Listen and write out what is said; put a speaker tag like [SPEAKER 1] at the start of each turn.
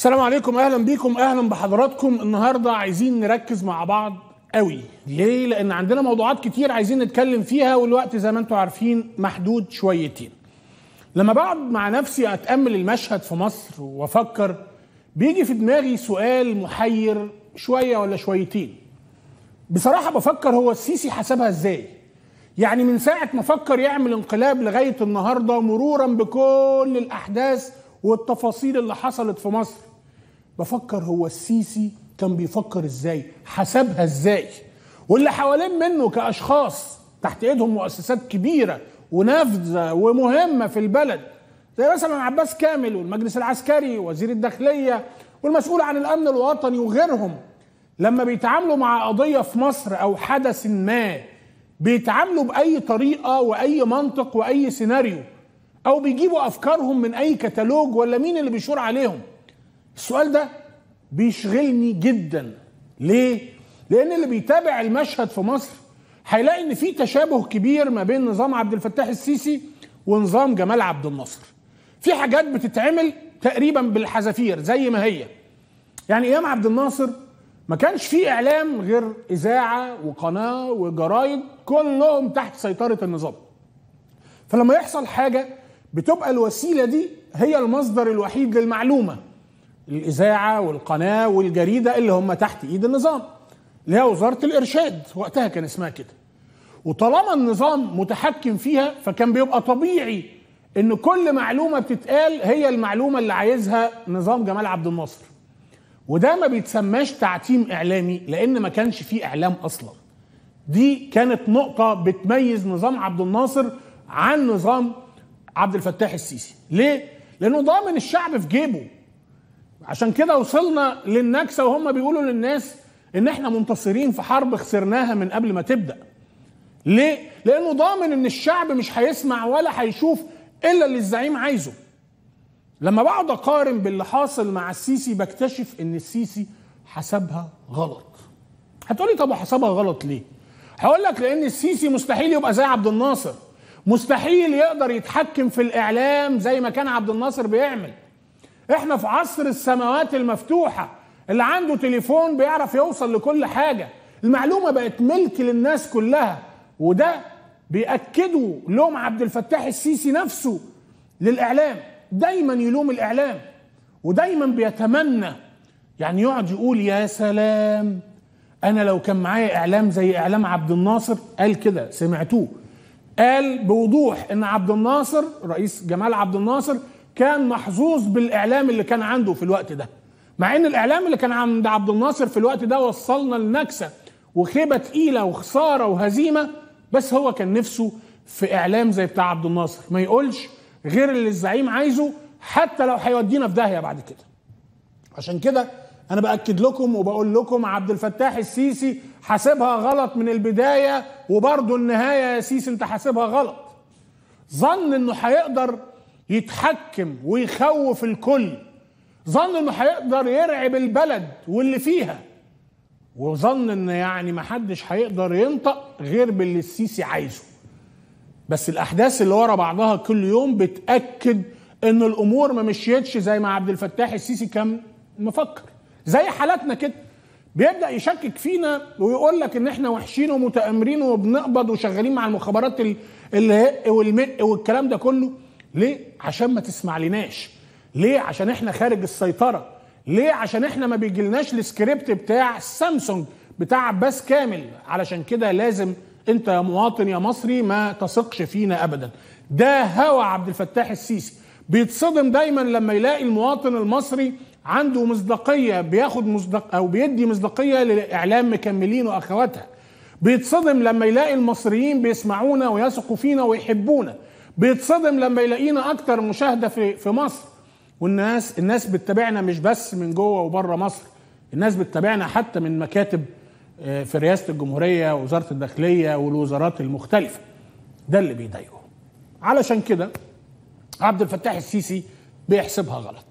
[SPEAKER 1] السلام عليكم اهلا بيكم اهلا بحضراتكم النهارده عايزين نركز مع بعض قوي ليه لان عندنا موضوعات كتير عايزين نتكلم فيها والوقت زي ما انتم عارفين محدود شويتين لما بقعد مع نفسي اتامل المشهد في مصر وافكر بيجي في دماغي سؤال محير شويه ولا شويتين بصراحه بفكر هو السيسي حسبها ازاي يعني من ساعه ما فكر يعمل انقلاب لغايه النهارده مرورا بكل الاحداث والتفاصيل اللي حصلت في مصر بفكر هو السيسي كان بيفكر ازاي حسبها ازاي واللي حوالين منه كاشخاص تحت ايدهم مؤسسات كبيره ونافذه ومهمه في البلد زي مثلا عباس كامل والمجلس العسكري وزير الداخليه والمسؤول عن الامن الوطني وغيرهم لما بيتعاملوا مع قضيه في مصر او حدث ما بيتعاملوا باي طريقه واي منطق واي سيناريو او بيجيبوا افكارهم من اي كتالوج ولا مين اللي بيشور عليهم السؤال ده بيشغلني جدا ليه؟ لان اللي بيتابع المشهد في مصر هيلاقي ان في تشابه كبير ما بين نظام عبد الفتاح السيسي ونظام جمال عبد الناصر في حاجات بتتعمل تقريبا بالحذافير زي ما هي يعني ايام عبد الناصر ما كانش في اعلام غير اذاعه وقناه وجرايد كلهم تحت سيطره النظام فلما يحصل حاجه بتبقى الوسيله دي هي المصدر الوحيد للمعلومه الاذاعه والقناه والجريده اللي هم تحت ايد النظام اللي هي وزاره الارشاد وقتها كان اسمها كده وطالما النظام متحكم فيها فكان بيبقى طبيعي ان كل معلومه بتتقال هي المعلومه اللي عايزها نظام جمال عبد الناصر وده ما بيتسماش تعتيم اعلامي لان ما كانش فيه اعلام اصلا دي كانت نقطه بتميز نظام عبد الناصر عن نظام عبد الفتاح السيسي ليه لانه ضامن الشعب في جيبه عشان كده وصلنا للنكسه وهم بيقولوا للناس ان احنا منتصرين في حرب خسرناها من قبل ما تبدا ليه لانه ضامن ان الشعب مش هيسمع ولا هيشوف الا اللي الزعيم عايزه لما بقعد اقارن باللي حاصل مع السيسي بكتشف ان السيسي حسبها غلط هتقولي طب وحسبها غلط ليه هقول لك لان السيسي مستحيل يبقى زي عبد الناصر مستحيل يقدر يتحكم في الاعلام زي ما كان عبد الناصر بيعمل احنا في عصر السماوات المفتوحه اللي عنده تليفون بيعرف يوصل لكل حاجه المعلومه بقت ملك للناس كلها وده بيأكدوا لوم عبد الفتاح السيسي نفسه للاعلام دايما يلوم الاعلام ودايما بيتمنى يعني يقعد يقول يا سلام انا لو كان معايا اعلام زي اعلام عبد الناصر قال كده سمعتوه قال بوضوح ان عبد الناصر رئيس جمال عبد الناصر كان محظوظ بالاعلام اللي كان عنده في الوقت ده مع ان الاعلام اللي كان عند عبد الناصر في الوقت ده وصلنا لنكسه وخيبه ثقيله وخساره وهزيمه بس هو كان نفسه في اعلام زي بتاع عبد الناصر ما يقولش غير اللي الزعيم عايزه حتى لو هيودينا في داهيه بعد كده عشان كده انا باكد لكم وبقول لكم عبد الفتاح السيسي حاسبها غلط من البدايه وبرضه النهايه يا سيسي انت حاسبها غلط ظن انه هيقدر يتحكم ويخوف الكل ظن انه هيقدر يرعب البلد واللي فيها وظن ان يعني محدش هيقدر ينطق غير باللي السيسي عايزه بس الاحداث اللي ورا بعضها كل يوم بتاكد ان الامور ما مشيتش زي ما عبد الفتاح السيسي كان مفكر زي حالاتنا كده بيبدا يشكك فينا ويقول لك ان احنا وحشين ومتامرين وبنقبض وشغالين مع المخابرات اللي والمق والكلام ده كله ليه عشان ما تسمعلناش ليه عشان احنا خارج السيطره ليه عشان احنا ما بيجيلناش السكريبت بتاع سامسونج بتاع عباس كامل علشان كده لازم انت يا مواطن يا مصري ما تثقش فينا ابدا ده هوى عبد الفتاح السيسي بيتصدم دايما لما يلاقي المواطن المصري عنده مصداقيه بياخد مصدق او بيدي مصداقيه للاعلام مكملين واخواتها بيتصدم لما يلاقي المصريين بيسمعونا ويثقوا فينا ويحبونا بيتصدم لما يلاقينا اكتر مشاهده في في مصر والناس الناس بتتابعنا مش بس من جوه وبره مصر الناس بتتابعنا حتى من مكاتب آه، في رئاسه الجمهوريه ووزاره الداخليه والوزارات المختلفه ده اللي بيضايقه علشان كده عبد الفتاح السيسي بيحسبها غلط